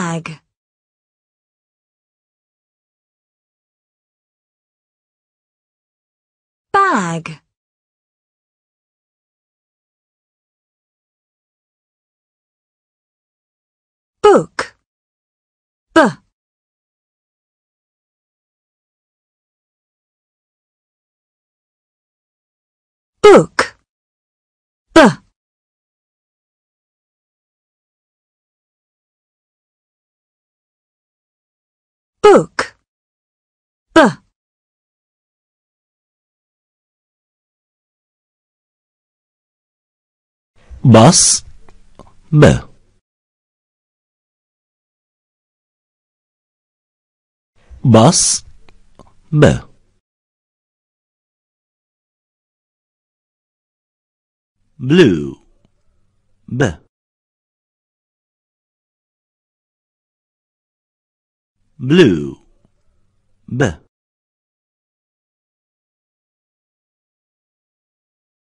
Bag. Bag. Book. B. Book. book b bus b bus b blue b blue b